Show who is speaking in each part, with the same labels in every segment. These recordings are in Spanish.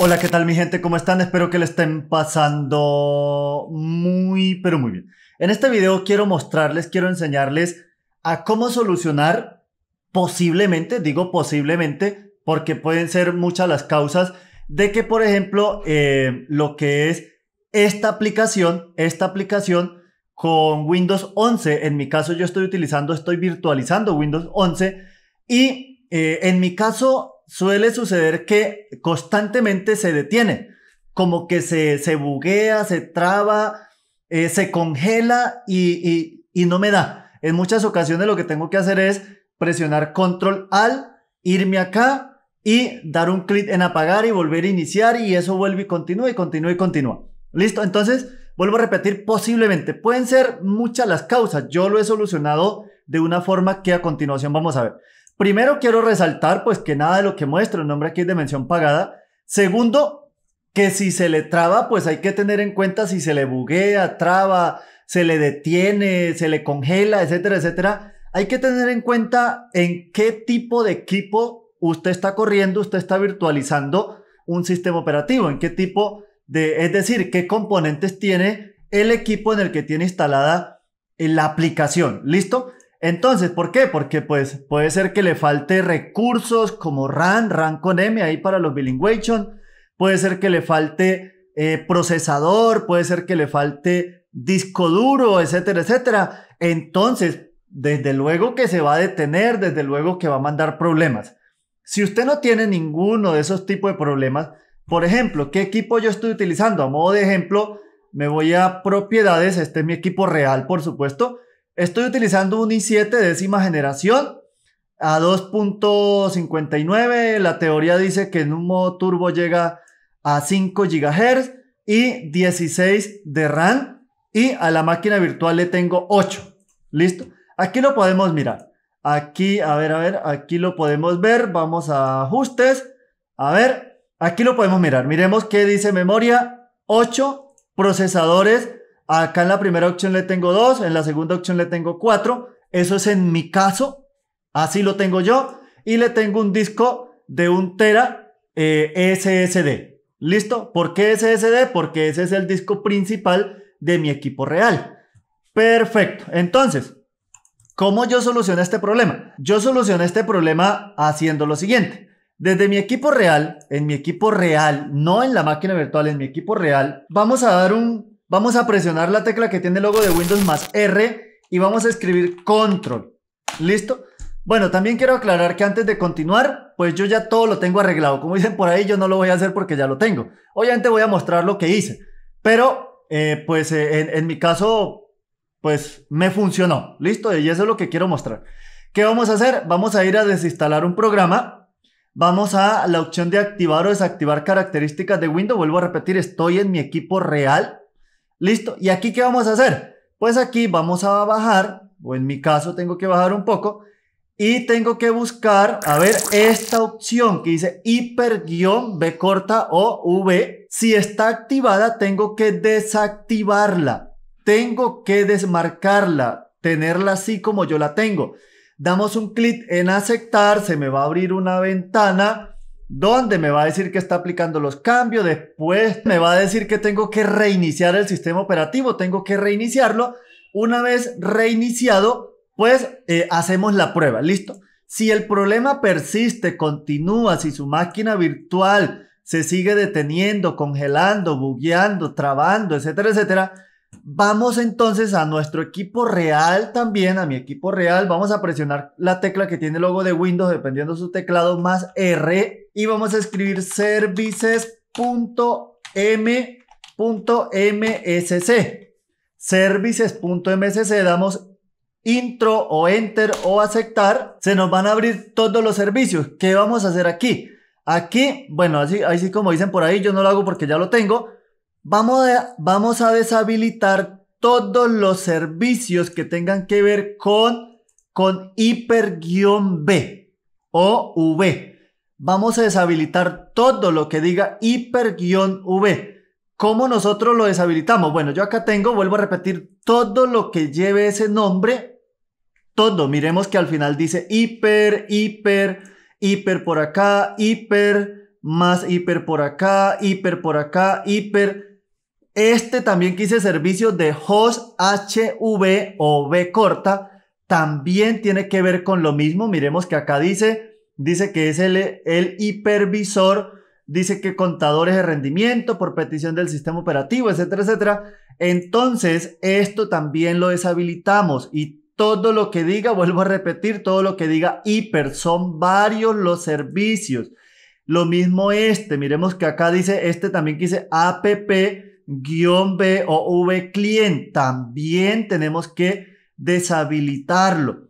Speaker 1: Hola, ¿qué tal mi gente? ¿Cómo están? Espero que le estén pasando muy, pero muy bien. En este video quiero mostrarles, quiero enseñarles a cómo solucionar posiblemente, digo posiblemente, porque pueden ser muchas las causas de que, por ejemplo, eh, lo que es esta aplicación, esta aplicación con Windows 11, en mi caso yo estoy utilizando, estoy virtualizando Windows 11 y eh, en mi caso suele suceder que constantemente se detiene, como que se, se buguea, se traba, eh, se congela y, y no me da. En muchas ocasiones lo que tengo que hacer es presionar control al, irme acá, y dar un clic en apagar y volver a iniciar y eso vuelve y continúa y continúa y continúa. ¿Listo? Entonces, vuelvo a repetir, posiblemente pueden ser muchas las causas. Yo lo he solucionado de una forma que a continuación vamos a ver. Primero quiero resaltar pues que nada de lo que muestro el nombre aquí es de mención pagada. Segundo, que si se le traba, pues hay que tener en cuenta si se le buguea, traba, se le detiene, se le congela, etcétera, etcétera. Hay que tener en cuenta en qué tipo de equipo usted está corriendo, usted está virtualizando un sistema operativo, en qué tipo de, es decir, qué componentes tiene el equipo en el que tiene instalada la aplicación. ¿Listo? Entonces, ¿por qué? Porque pues puede ser que le falte recursos como RAN, RAN con M ahí para los bilinguation, puede ser que le falte eh, procesador, puede ser que le falte disco duro, etcétera, etcétera. Entonces, desde luego que se va a detener, desde luego que va a mandar problemas. Si usted no tiene ninguno de esos tipos de problemas, por ejemplo, ¿qué equipo yo estoy utilizando? A modo de ejemplo, me voy a propiedades, este es mi equipo real, por supuesto, Estoy utilizando un i7 décima generación a 2.59. La teoría dice que en un modo turbo llega a 5 GHz y 16 de RAM. Y a la máquina virtual le tengo 8. ¿Listo? Aquí lo podemos mirar. Aquí, a ver, a ver, aquí lo podemos ver. Vamos a ajustes. A ver, aquí lo podemos mirar. Miremos qué dice memoria. 8 procesadores Acá en la primera opción le tengo dos, en la segunda opción le tengo cuatro. Eso es en mi caso, así lo tengo yo. Y le tengo un disco de un tera eh, SSD. ¿Listo? ¿Por qué SSD? Porque ese es el disco principal de mi equipo real. Perfecto. Entonces, ¿cómo yo soluciono este problema? Yo soluciono este problema haciendo lo siguiente. Desde mi equipo real, en mi equipo real, no en la máquina virtual, en mi equipo real, vamos a dar un Vamos a presionar la tecla que tiene el logo de Windows más R y vamos a escribir control. ¿Listo? Bueno, también quiero aclarar que antes de continuar, pues yo ya todo lo tengo arreglado. Como dicen por ahí, yo no lo voy a hacer porque ya lo tengo. Obviamente voy a mostrar lo que hice, pero eh, pues eh, en, en mi caso, pues me funcionó. ¿Listo? Y eso es lo que quiero mostrar. ¿Qué vamos a hacer? Vamos a ir a desinstalar un programa. Vamos a la opción de activar o desactivar características de Windows. Vuelvo a repetir, estoy en mi equipo real. Listo. ¿Y aquí qué vamos a hacer? Pues aquí vamos a bajar, o en mi caso tengo que bajar un poco, y tengo que buscar, a ver, esta opción que dice hiper-b corta o v. Si está activada, tengo que desactivarla. Tengo que desmarcarla, tenerla así como yo la tengo. Damos un clic en aceptar, se me va a abrir una ventana donde me va a decir que está aplicando los cambios, después me va a decir que tengo que reiniciar el sistema operativo, tengo que reiniciarlo. Una vez reiniciado, pues eh, hacemos la prueba, ¿listo? Si el problema persiste, continúa, si su máquina virtual se sigue deteniendo, congelando, bugueando, trabando, etcétera, etcétera, Vamos entonces a nuestro equipo real también, a mi equipo real. Vamos a presionar la tecla que tiene el logo de Windows, dependiendo de su teclado, más R. Y vamos a escribir services.m.msc. Services.msc. Damos intro o enter o aceptar. Se nos van a abrir todos los servicios. ¿Qué vamos a hacer aquí? Aquí, bueno, así, así como dicen por ahí, yo no lo hago porque ya lo tengo Vamos a, deshabilitar todos los servicios que tengan que ver con, con hiper-b o v. Vamos a deshabilitar todo lo que diga hiper-v. ¿Cómo nosotros lo deshabilitamos? Bueno, yo acá tengo, vuelvo a repetir, todo lo que lleve ese nombre, todo. Miremos que al final dice hiper, hiper, hiper por acá, hiper, más hiper por acá, hiper por acá, hiper este también que hice servicio de host HV o V corta también tiene que ver con lo mismo. Miremos que acá dice, dice que es el, hipervisor, dice que contadores de rendimiento por petición del sistema operativo, etcétera, etcétera. Entonces, esto también lo deshabilitamos y todo lo que diga, vuelvo a repetir, todo lo que diga hiper, son varios los servicios. Lo mismo este, miremos que acá dice este también que dice app guión B o V client. También tenemos que deshabilitarlo.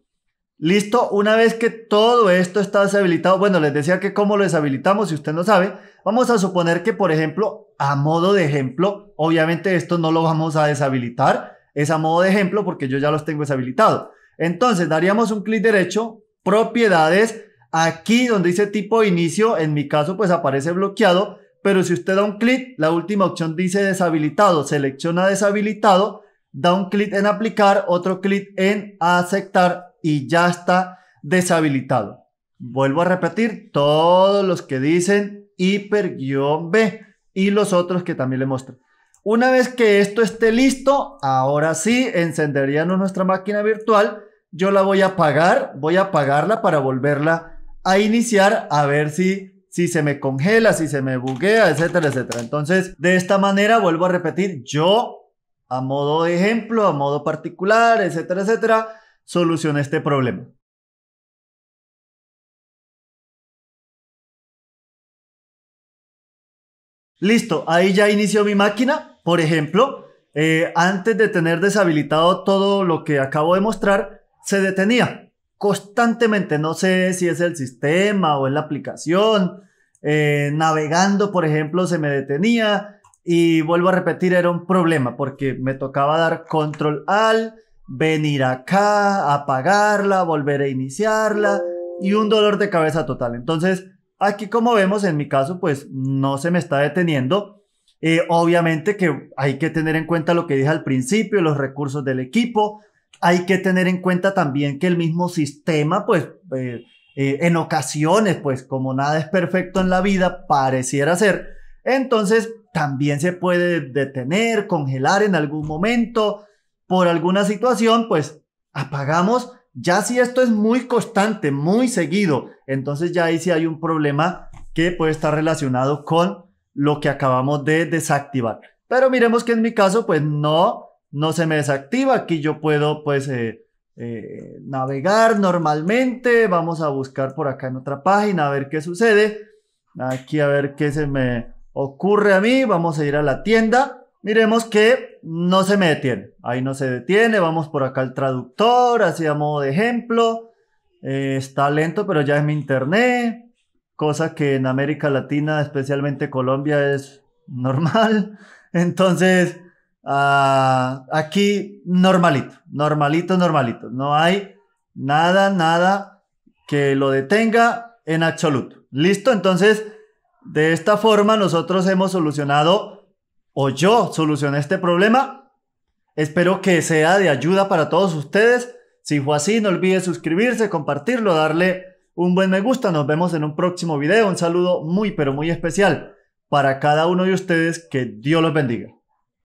Speaker 1: Listo, una vez que todo esto está deshabilitado, bueno, les decía que cómo lo deshabilitamos, si usted no sabe, vamos a suponer que, por ejemplo, a modo de ejemplo, obviamente esto no lo vamos a deshabilitar, es a modo de ejemplo porque yo ya los tengo deshabilitados. Entonces, daríamos un clic derecho, propiedades, aquí donde dice tipo inicio, en mi caso pues aparece bloqueado, pero si usted da un clic, la última opción dice deshabilitado, selecciona deshabilitado, da un clic en aplicar, otro clic en aceptar y ya está deshabilitado. Vuelvo a repetir, todos los que dicen hiper-b y los otros que también le muestro. Una vez que esto esté listo, ahora sí encenderíamos nuestra máquina virtual. Yo la voy a apagar, voy a apagarla para volverla a iniciar a ver si si se me congela, si se me buguea, etcétera, etcétera. Entonces, de esta manera, vuelvo a repetir, yo, a modo de ejemplo, a modo particular, etcétera, etcétera, solucioné este problema. Listo, ahí ya inició mi máquina. Por ejemplo, eh, antes de tener deshabilitado todo lo que acabo de mostrar, se detenía constantemente. No sé si es el sistema o es la aplicación eh, navegando, por ejemplo, se me detenía y vuelvo a repetir, era un problema porque me tocaba dar control al, venir acá, apagarla, volver a iniciarla y un dolor de cabeza total. Entonces, aquí como vemos, en mi caso, pues no se me está deteniendo. Eh, obviamente que hay que tener en cuenta lo que dije al principio, los recursos del equipo. Hay que tener en cuenta también que el mismo sistema, pues, eh, eh, en ocasiones, pues como nada es perfecto en la vida, pareciera ser, entonces también se puede detener, congelar en algún momento, por alguna situación, pues apagamos. Ya si esto es muy constante, muy seguido, entonces ya ahí sí hay un problema que puede estar relacionado con lo que acabamos de desactivar. Pero miremos que en mi caso, pues no, no se me desactiva. Aquí yo puedo, pues, eh, eh, navegar normalmente. Vamos a buscar por acá en otra página a ver qué sucede. Aquí a ver qué se me ocurre a mí. Vamos a ir a la tienda. Miremos que no se me detiene. Ahí no se detiene. Vamos por acá al traductor, así a modo de ejemplo. Eh, está lento, pero ya es mi internet. Cosa que en América Latina, especialmente Colombia, es normal. Entonces, Ah, aquí normalito, normalito, normalito. No hay nada, nada que lo detenga en absoluto. ¿Listo? Entonces, de esta forma nosotros hemos solucionado, o yo solucioné este problema. Espero que sea de ayuda para todos ustedes. Si fue así, no olvide suscribirse, compartirlo, darle un buen me gusta. Nos vemos en un próximo video. Un saludo muy, pero muy especial para cada uno de ustedes. Que Dios los bendiga.